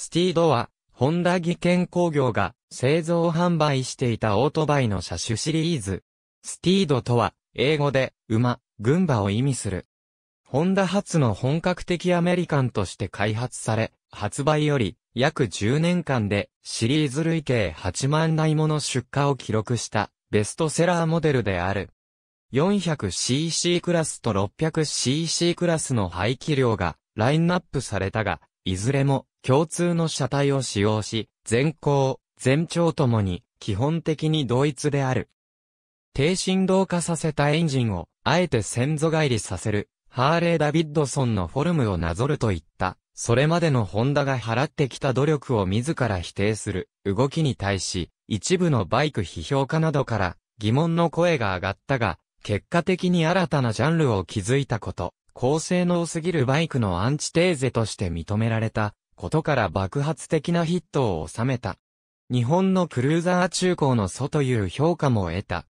スティードは、ホンダ技研工業が製造販売していたオートバイの車種シリーズ。スティードとは、英語で、馬、群馬を意味する。ホンダ初の本格的アメリカンとして開発され、発売より約10年間でシリーズ累計8万台もの出荷を記録したベストセラーモデルである。400cc クラスと 600cc クラスの排気量がラインナップされたが、いずれも共通の車体を使用し、全高、全長ともに、基本的に同一である。低振動化させたエンジンを、あえて先祖返りさせる、ハーレー・ダビッドソンのフォルムをなぞるといった、それまでのホンダが払ってきた努力を自ら否定する動きに対し、一部のバイク批評家などから疑問の声が上がったが、結果的に新たなジャンルを築いたこと、高性能すぎるバイクのアンチテーゼとして認められたことから爆発的なヒットを収めた。日本のクルーザー中高の祖という評価も得た。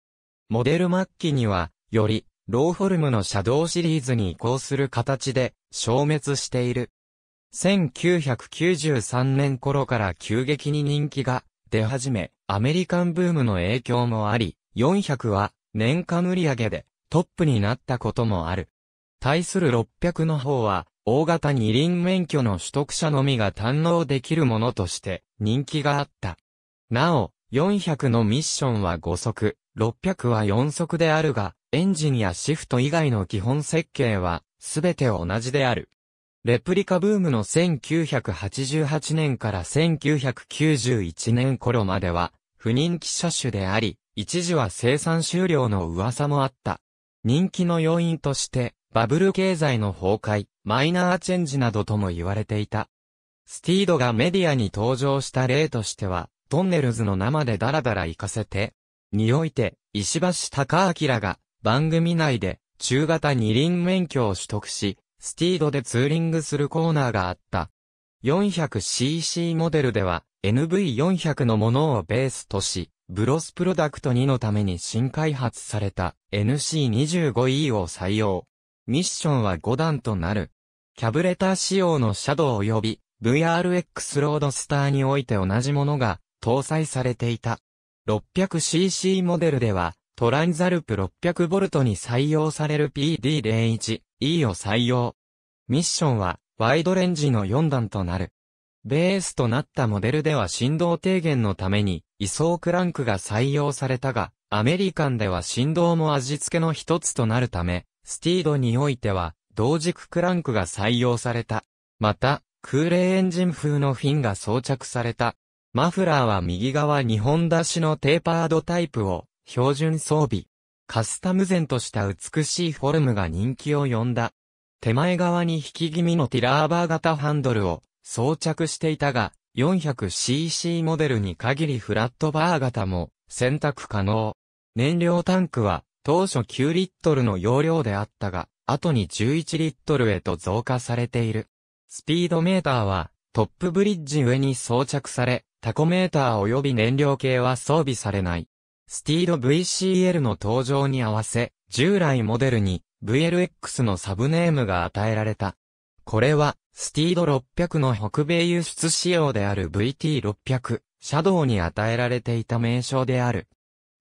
モデル末期には、より、ローフォルムのシャドウシリーズに移行する形で、消滅している。1993年頃から急激に人気が出始め、アメリカンブームの影響もあり、400は年間売上でトップになったこともある。対する600の方は大型二輪免許の取得者のみが堪能できるものとして人気があった。なお、400のミッションは5速、600は4速であるが、エンジンやシフト以外の基本設計は、全て同じである。レプリカブームの1988年から1991年頃までは、不人気車種であり、一時は生産終了の噂もあった。人気の要因として、バブル経済の崩壊、マイナーチェンジなどとも言われていた。スティードがメディアに登場した例としては、トンネルズの生でダラダラ行かせて、において、石橋高明が番組内で中型二輪免許を取得し、スティードでツーリングするコーナーがあった。400cc モデルでは NV400 のものをベースとし、ブロスプロダクト2のために新開発された NC25E を採用。ミッションは5段となる。キャブレター仕様のシャドウ及び VRX ロードスターにおいて同じものが搭載されていた。600cc モデルでは、トランザルプ 600V に採用される PD01E を採用。ミッションは、ワイドレンジの4段となる。ベースとなったモデルでは振動低減のために、位相クランクが採用されたが、アメリカンでは振動も味付けの一つとなるため、スティードにおいては、同軸クランクが採用された。また、空冷エンジン風のフィンが装着された。マフラーは右側2本出しのテーパードタイプを標準装備。カスタム前とした美しいフォルムが人気を呼んだ。手前側に引き気味のティラーバー型ハンドルを装着していたが、400cc モデルに限りフラットバー型も選択可能。燃料タンクは当初9リットルの容量であったが、後に11リットルへと増加されている。スピードメーターは、トップブリッジ上に装着され、タコメーター及び燃料系は装備されない。スティード VCL の登場に合わせ、従来モデルに VLX のサブネームが与えられた。これは、スティード600の北米輸出仕様である VT600、シャドウに与えられていた名称である。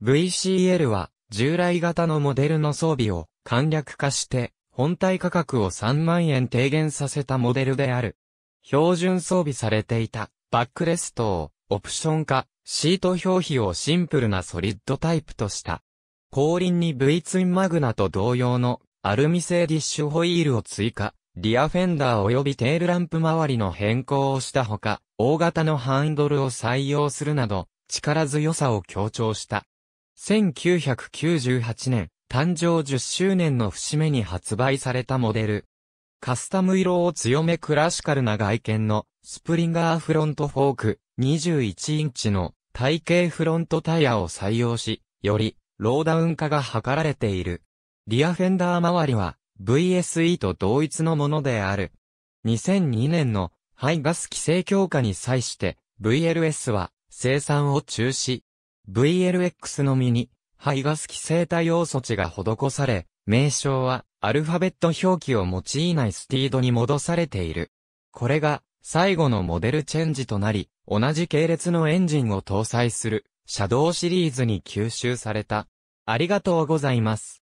VCL は、従来型のモデルの装備を簡略化して、本体価格を3万円低減させたモデルである。標準装備されていたバックレストをオプション化、シート表皮をシンプルなソリッドタイプとした。後輪に V ツインマグナと同様のアルミ製ディッシュホイールを追加、リアフェンダー及びテールランプ周りの変更をしたほか、大型のハンドルを採用するなど、力強さを強調した。1998年、誕生10周年の節目に発売されたモデル。カスタム色を強めクラシカルな外見のスプリンガーフロントフォーク21インチの体型フロントタイヤを採用し、よりローダウン化が図られている。リアフェンダー周りは VSE と同一のものである。2002年の排ガス規制強化に際して VLS は生産を中止。VLX のみに排ガス規制対応措置が施され、名称はアルファベット表記を用いないスティードに戻されている。これが最後のモデルチェンジとなり、同じ系列のエンジンを搭載する、シャドウシリーズに吸収された。ありがとうございます。